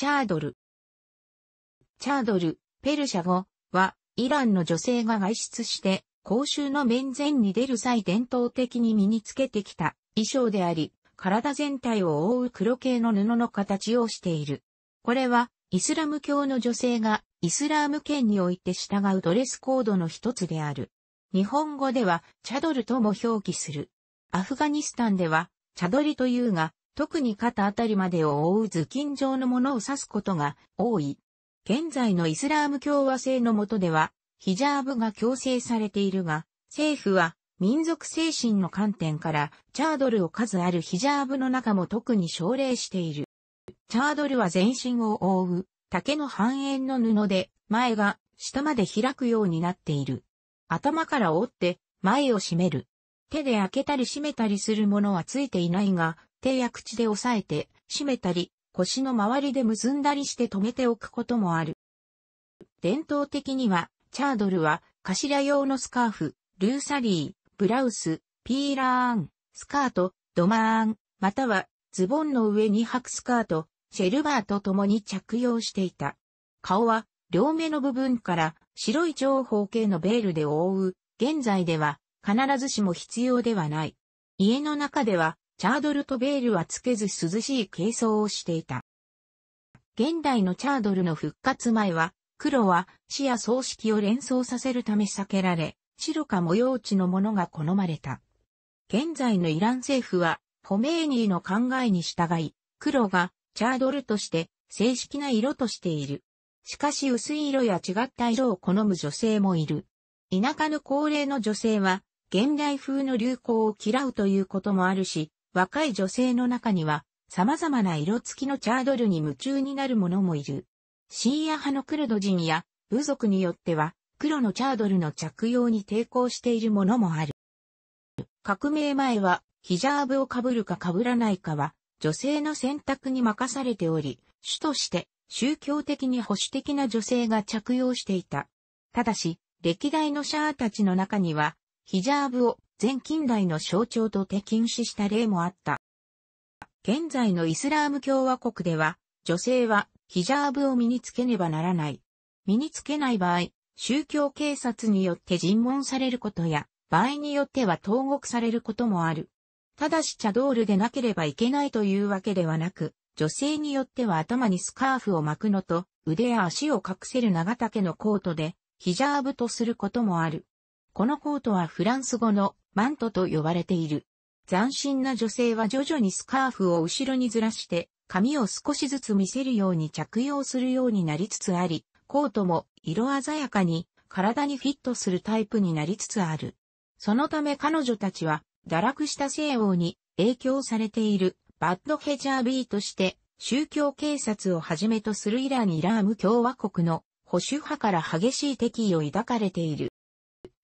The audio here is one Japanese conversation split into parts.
チャードル。チャードル、ペルシャ語は、イランの女性が外出して、公衆の面前に出る際伝統的に身につけてきた衣装であり、体全体を覆う黒系の布の形をしている。これは、イスラム教の女性が、イスラーム圏において従うドレスコードの一つである。日本語では、チャドルとも表記する。アフガニスタンでは、チャドリというが、特に肩あたりまでを覆う頭巾状のものを指すことが多い。現在のイスラーム共和制の下では、ヒジャーブが強制されているが、政府は民族精神の観点からチャードルを数あるヒジャーブの中も特に奨励している。チャードルは全身を覆う竹の半円の布で前が下まで開くようになっている。頭から折って前を閉める。手で開けたり閉めたりするものはついていないが、手や口で押さえて、締めたり、腰の周りで結んだりして止めておくこともある。伝統的には、チャードルは、頭用のスカーフ、ルーサリー、ブラウス、ピーラーン、スカート、ドマーン、または、ズボンの上に履くスカート、シェルバーと共に着用していた。顔は、両目の部分から白い長方形のベールで覆う。現在では必ずしも必要ではない。家の中ではチャードルとベールはつけず涼しい軽装をしていた。現代のチャードルの復活前は、黒は死や葬式を連想させるため避けられ、白か模様地のものが好まれた。現在のイラン政府は、ホメーニーの考えに従い、黒がチャードルとして正式な色としている。しかし薄い色や違った色を好む女性もいる。田舎の高齢の女性は、現代風の流行を嫌うということもあるし、若い女性の中には、様々な色付きのチャードルに夢中になる者もいる。シーア派のクルド人や部族によっては、黒のチャードルの着用に抵抗しているものもある。革命前は、ヒジャーブを被るか被らないかは、女性の選択に任されており、主として宗教的に保守的な女性が着用していた。ただし、歴代のシャアたちの中には、ヒジャーブを全近代の象徴とて禁止した例もあった。現在のイスラーム共和国では、女性はヒジャーブを身につけねばならない。身につけない場合、宗教警察によって尋問されることや、場合によっては投獄されることもある。ただしチャドールでなければいけないというわけではなく、女性によっては頭にスカーフを巻くのと、腕や足を隠せる長丈のコートで、ヒジャーブとすることもある。このコートはフランス語のマントと呼ばれている。斬新な女性は徐々にスカーフを後ろにずらして、髪を少しずつ見せるように着用するようになりつつあり、コートも色鮮やかに体にフィットするタイプになりつつある。そのため彼女たちは堕落した西欧に影響されているバッドヘジャービーとして宗教警察をはじめとするイラン・イラーム共和国の保守派から激しい敵意を抱かれている。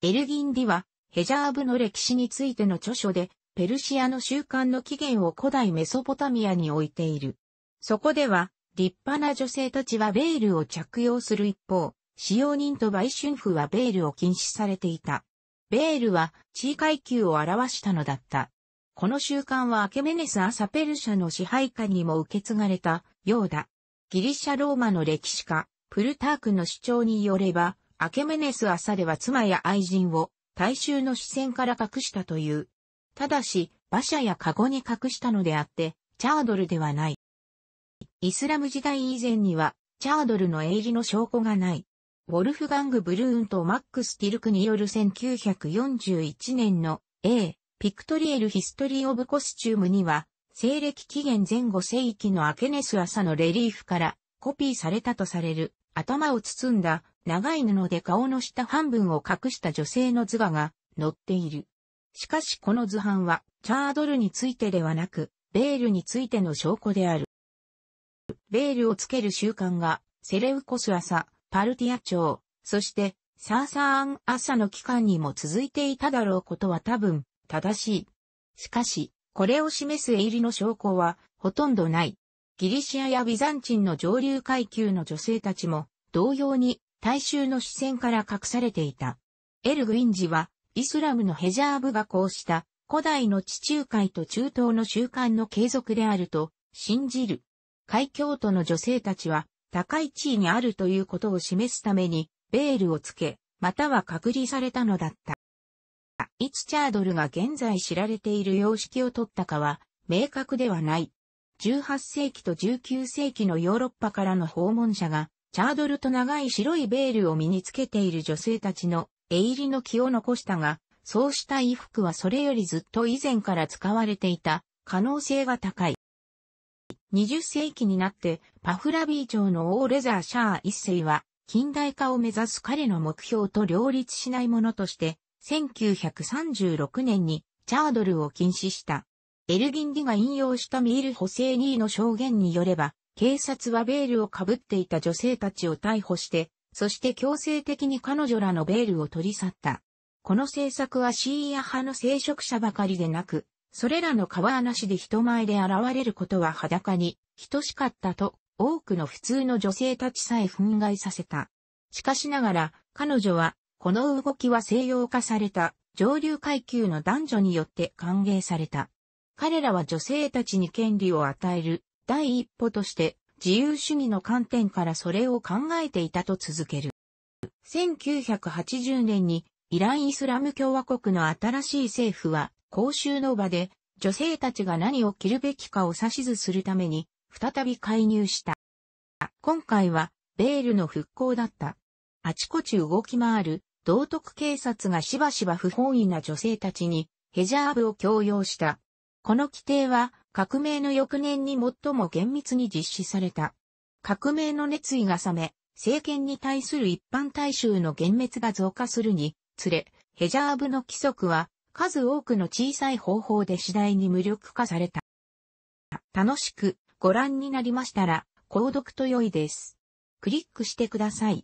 エルギンディは、ヘジャーブの歴史についての著書で、ペルシアの習慣の起源を古代メソポタミアに置いている。そこでは、立派な女性たちはベールを着用する一方、使用人と売春婦はベールを禁止されていた。ベールは地位階級を表したのだった。この習慣はアケメネス・アサペル社の支配下にも受け継がれたようだ。ギリシャ・ローマの歴史家、プルタークの主張によれば、アケメネス朝では妻や愛人を大衆の視線から隠したという。ただし、馬車やカゴに隠したのであって、チャードルではない。イスラム時代以前には、チャードルの営利の証拠がない。ウォルフガング・ブルーンとマックス・ティルクによる1941年の A、ピクトリエル・ヒストリー・オブ・コスチュームには、西暦紀元前後世紀のアケネス朝のレリーフからコピーされたとされる頭を包んだ長い布で顔の下半分を隠した女性の図画が載っている。しかしこの図版は、チャードルについてではなく、ベールについての証拠である。ベールをつける習慣が、セレウコス朝、パルティア朝、そして、サーサーン朝の期間にも続いていただろうことは多分、正しい。しかし、これを示す絵入りの証拠は、ほとんどない。ギリシアやビザンチンの上流階級の女性たちも、同様に大衆の視線から隠されていた。エル・グインジは、イスラムのヘジャーブがこうした古代の地中海と中東の習慣の継続であると信じる。海教都の女性たちは高い地位にあるということを示すためにベールをつけ、または隔離されたのだった。いつチャードルが現在知られている様式を取ったかは明確ではない。18世紀と19世紀のヨーロッパからの訪問者がチャードルと長い白いベールを身につけている女性たちの絵入りの気を残したが、そうした衣服はそれよりずっと以前から使われていた可能性が高い。20世紀になってパフラビー町のオーレザーシャー一世は近代化を目指す彼の目標と両立しないものとして1936年にチャードルを禁止した。エルギンディが引用したミール・ホセ2ニーの証言によれば警察はベールをかぶっていた女性たちを逮捕して、そして強制的に彼女らのベールを取り去った。この政策はシーア派の聖職者ばかりでなく、それらの皮しで人前で現れることは裸に等しかったと、多くの普通の女性たちさえ憤慨させた。しかしながら、彼女は、この動きは西洋化された上流階級の男女によって歓迎された。彼らは女性たちに権利を与える第一歩として自由主義の観点からそれを考えていたと続ける。1980年にイラン・イスラム共和国の新しい政府は公衆の場で女性たちが何を着るべきかを指図するために再び介入した。今回はベールの復興だった。あちこち動き回る道徳警察がしばしば不本意な女性たちにヘジャーブを強要した。この規定は革命の翌年に最も厳密に実施された。革命の熱意が冷め、政権に対する一般大衆の幻滅が増加するにつれ、ヘジャーブの規則は数多くの小さい方法で次第に無力化された。楽しくご覧になりましたら、購読と良いです。クリックしてください。